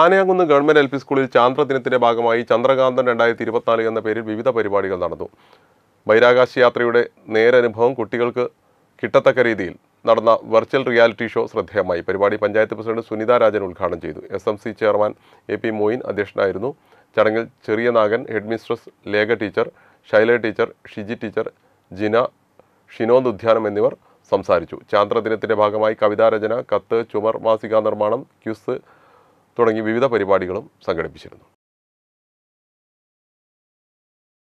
Anayamkunnu government L P സ്കൂളിൽ ചാന്ദ്രദിനത്തിൻ്റെ ഭാഗമായി ചന്ദ്രകാന്തൻ രണ്ടായിരത്തി ഇരുപത്തിനാല് എന്ന പേരിൽ വിവിധ പരിപാടികൾ നടന്നു ബഹിരാകാശ യാത്രയുടെ നേരനുഭവം കുട്ടികൾക്ക് കിട്ടത്തക്ക രീതിയിൽ നടന്ന വെർച്വൽ റിയാലിറ്റി ഷോ ശ്രദ്ധേയമായി പരിപാടി പഞ്ചായത്ത് പ്രസിഡന്റ് സുനിത രാജൻ ഉദ്ഘാടനം ചെയ്തു S M C chairman A P Moyin അധ്യക്ഷനായിരുന്നു ചടങ്ങിൽ ചെറിയ നാഗൻ head mistress Lekha teacher Shaila teacher Shiji teacher Jina ഷിനോന്ദ് ഉദ്യാനം എന്നിവർ സംസാരിച്ചു ചാന്ദ്രദിനത്തിൻ്റെ ഭാഗമായി കവിതാരചന കത്ത് ചുമർ മാസികാ നിർമ്മാണം ക്യുസ് തുടങ്ങി വിവിധ പരിപാടികളും സംഘടിപ്പിച്ചിരുന്നു